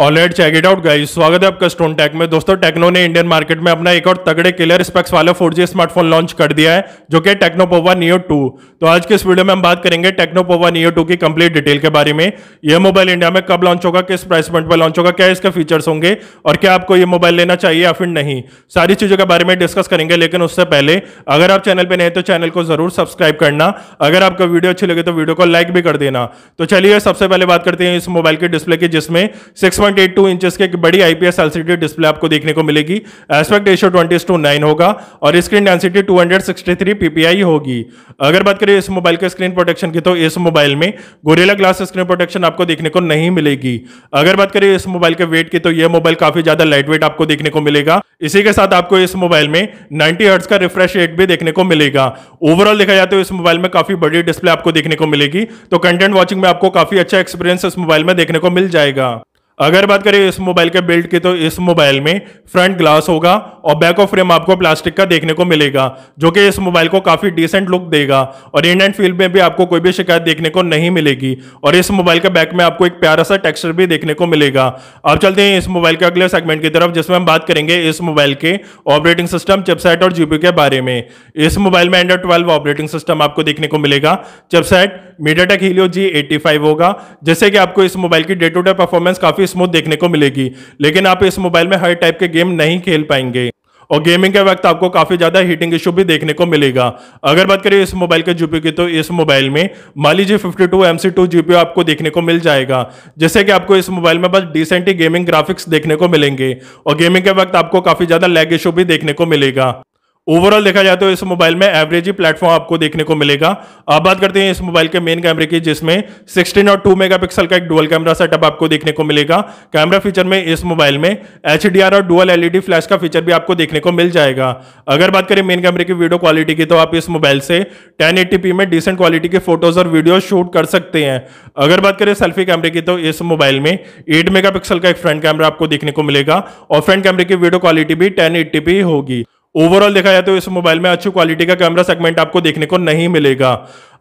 already check it out guys स्वागत है आपका स्टोन टेक में दोस्तों टेक्नो ने इंडियन मार्केट में अपना एक और तगड़े किलर स्पेक्स वाला 4G स्मार्टफोन लॉन्च कर दिया है जो कि टेक्नो पोवा नियो 2 तो आज के इस वीडियो में हम बात करेंगे टेक्नोपोवा नियो 2 की कंप्लीट डिटेल के बारे में यह मोबाइल इंडिया में कब लॉन्च होगा किस प्राइस पॉइंट पर लॉन्च होगा क्या इसके फीचर्स होंगे और क्या आपको ये मोबाइल लेना चाहिए या फिर नहीं सारी चीजों के बारे में डिस्कस करेंगे लेकिन उससे पहले अगर आप चैनल पर नहीं तो चैनल को जरूर सब्सक्राइब करना अगर आपको वीडियो अच्छी लगे तो वीडियो को लाइक भी कर देना तो चलिए सबसे पहले बात करते हैं इस मोबाइल के डिस्प्ले की जिसमें सिक्स 6.82 इंचेस के एक बड़ी आईपीएस एलसीडी डिस्प्ले आपको देखने को मिलेगी aspect ratio twenty two nine होगा और स्क्रीन डेंसिटी 263 पीपीआई होगी अगर बात करें इस मोबाइल के स्क्रीन प्रोटेक्शन की तो इस मोबाइल में गोरेला ग्लास स्क्रीन प्रोटेक्शन आपको देखने को नहीं मिलेगी अगर बात करें इस मोबाइल के वेट की तो यह मोबाइल काफी ज्यादा लाइट वेट आपको देखने को मिलेगा इसी के साथ आपको इस मोबाइल में नाइनटी हर्ट्स का रिफ्रेश रेट भी देखने को मिलेगा ओवरऑल देखा जाए तो इस मोबाइल में काफी बड़ी डिस्प्ले आपको देखने को मिलेगी तो कंटेंट वॉचिंग में आपको काफी अच्छा एक्सपीरियंस इस मोबाइल में देखने को मिल जाएगा अगर बात करें इस मोबाइल के बिल्ड की तो इस मोबाइल में फ्रंट ग्लास होगा और बैक ऑफ फ्रेम आपको प्लास्टिक का देखने को मिलेगा जो कि इस मोबाइल को काफी डिसेंट लुक देगा और इंड एंड फील्ड में भी आपको कोई भी शिकायत देखने को नहीं मिलेगी और इस मोबाइल के बैक में आपको एक प्यारा सा टेक्सचर भी देखने को मिलेगा अब चलते हैं इस मोबाइल के अगले सेगमेंट की तरफ जिसमें हम बात करेंगे इस मोबाइल के ऑपरेटिंग सिस्टम चिपसेट और जीबी के बारे में इस मोबाइल में एंड्रॉइड ट्वेल्व ऑपरेटिंग सिस्टम आपको देखने को मिलेगा चिपसेट टेक हीलियो जी होगा जिससे कि आपको इस मोबाइल की डे टू डे परफॉर्मेंस काफी स्मूथ देखने को मिलेगी लेकिन आप इस मोबाइल में हर टाइप के गेम नहीं खेल पाएंगे और गेमिंग के वक्त आपको काफ़ी ज़्यादा हीटिंग इशू भी देखने को मिलेगा अगर बात करें इस मोबाइल के जीपीयू की तो इस मोबाइल में Mali G fifty two M C two GPU आपको देखने को मिल जाएगा जैसे कि आपको इस मोबाइल में बस डिसेंट ही गेमिंग ग्राफिक्स देखने को मिलेंगे और गेमिंग के वक्त आपको काफ़ी ज़्यादा लैग इशू भी देखने को मिलेगा ओवरऑल देखा जाए तो इस मोबाइल में एवरेज ही प्लेटफॉर्म आपको देखने को मिलेगा अब बात करते हैं इस मोबाइल के मेन कैमरे की जिसमें 16 और 2 मेगापिक्सल का एक डुअल कैमरा सेटअप आपको देखने को मिलेगा कैमरा फीचर में इस मोबाइल में एच और डुअल एलईडी फ्लैश का फीचर भी आपको देखने को मिल जाएगा अगर बात करें मेन कैमरे की वीडियो क्वालिटी की तो आप इस मोबाइल से टेन में डिसेंट क्वालिटी के फोटोज और वीडियो शूट कर सकते हैं अगर बात करें सेल्फी कैमरे की तो इस मोबाइल में एट मेगा का एक फ्रंट कैमरा आपको देखने को मिलेगा और फ्रंट कैमरे की वीडियो क्वालिटी भी टेन होगी ओवरऑल देखा जाए तो इस मोबाइल में अच्छी क्वालिटी का कैमरा सेगमेंट आपको देखने को नहीं मिलेगा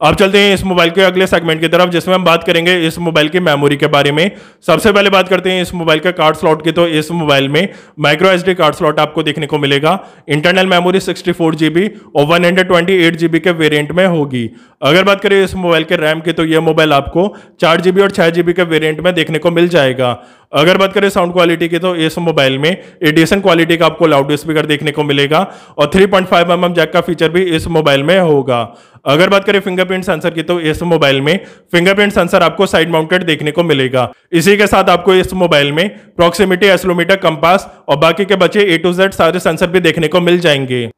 अब चलते हैं इस मोबाइल के अगले सेगमेंट की तरफ जिसमें हम बात करेंगे इस मोबाइल की मेमोरी के बारे में सबसे पहले बात करते हैं इस मोबाइल का कार्ड स्लॉट की तो इस मोबाइल में माइक्रो एस कार्ड स्लॉट आपको देखने को मिलेगा internal memory sixty four GB और one hundred twenty eight GB के वेरियंट में होगी अगर बात करें इस मोबाइल के रैम की तो यह मोबाइल आपको चार जीबी और छह जीबी के वेरियंट में देखने को मिल जाएगा अगर बात करें साउंड क्वालिटी की तो इस मोबाइल में एडिशन क्वालिटी का आपको लाउड स्पीकर देखने को मिलेगा और 3.5 पॉइंट mm जैक का फीचर भी इस मोबाइल में होगा अगर बात करें फिंगरप्रिंट सेंसर की तो इस मोबाइल में फिंगरप्रिंट सेंसर आपको साइड माउंटेड देखने को मिलेगा इसी के साथ आपको इस मोबाइल में प्रॉक्सिमिटी एसलोमीटर कंपास और बाकी के बचे ए टू जेड सारे सेंसर भी देखने को मिल जाएंगे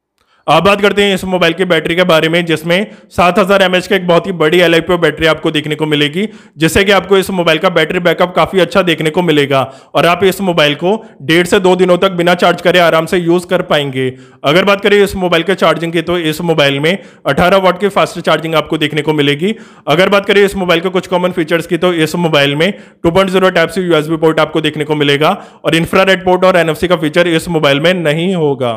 अब बात करते हैं इस मोबाइल की बैटरी के बारे में जिसमें 7000 हज़ार के एक बहुत ही बड़ी एल बैटरी आपको देखने को मिलेगी जिससे कि आपको इस मोबाइल का बैटरी बैकअप काफ़ी अच्छा देखने को मिलेगा और आप इस मोबाइल को डेढ़ से दो दिनों तक बिना चार्ज करे आराम से यूज़ कर पाएंगे अगर बात करें इस मोबाइल के चार्जिंग की तो इस मोबाइल में अठारह वॉट की फास्ट चार्जिंग आपको देखने को मिलेगी अगर बात करें इस मोबाइल के कुछ कॉमन फीचर्स की तो इस मोबाइल में टू पॉइंट जीरो पोर्ट आपको देखने को मिलेगा और इंफ्रा पोर्ट और एनएफसी का फीचर इस मोबाइल में नहीं होगा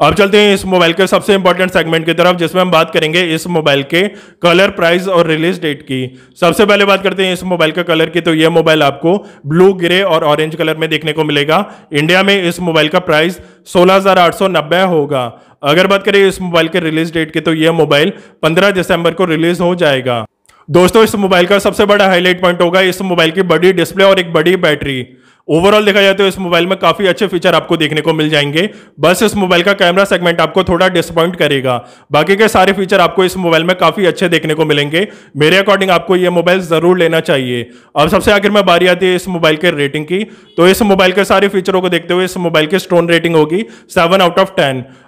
अब चलते हैं इस मोबाइल के सबसे इंपॉर्टेंट सेगमेंट की तरफ जिसमें हम बात करेंगे इस मोबाइल के कलर प्राइस और रिलीज डेट की सबसे पहले बात करते हैं इस मोबाइल का कलर की तो यह मोबाइल आपको ब्लू ग्रे और ऑरेंज कलर में देखने को मिलेगा इंडिया में इस मोबाइल का प्राइस 16,890 होगा अगर बात करें इस मोबाइल के रिलीज डेट की तो यह मोबाइल पंद्रह दिसंबर को रिलीज हो जाएगा दोस्तों इस मोबाइल का सबसे बड़ा हाईलाइट पॉइंट होगा इस मोबाइल की बड़ी डिस्प्ले और एक बड़ी बैटरी ओवरऑल देखा जाए तो इस मोबाइल में काफी अच्छे फीचर आपको देखने को मिल जाएंगे बस इस मोबाइल का कैमरा सेगमेंट आपको थोड़ा डिसअपॉइंट करेगा बाकी के सारे फीचर आपको इस मोबाइल में काफी अच्छे देखने को मिलेंगे मेरे अकॉर्डिंग आपको यह मोबाइल जरूर लेना चाहिए अब सबसे आखिर में बारी आती है इस मोबाइल के रेटिंग की तो इस मोबाइल के सारे फीचरों को देखते हुए इस मोबाइल की स्टोन रेटिंग होगी सेवन आउट ऑफ टेन